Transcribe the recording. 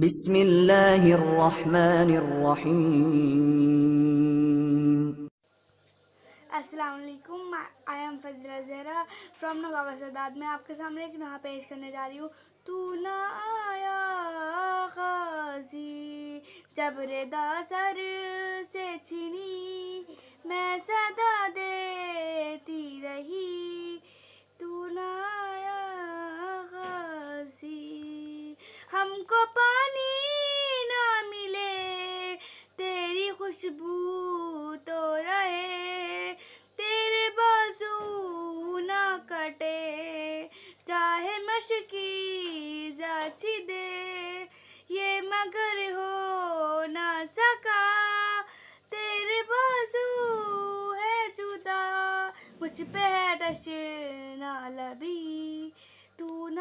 बिस्मिल्लाहिर्रहमानिर्रहीम अस्सलाम वालेकुम I am Fazla Zahra from Nawaba Sadat मैं आपके सामने एक नहा पेश करने जा रही हूँ तू ना आया गाजी जबरेदा सर से छीनी खुशबू तो रहे तेरे बाजू ना कटे चाहे मशकी जाची दे ये मगर हो ना सका तेरे बाजू है जुदा कुछ पे ना लबी तू ना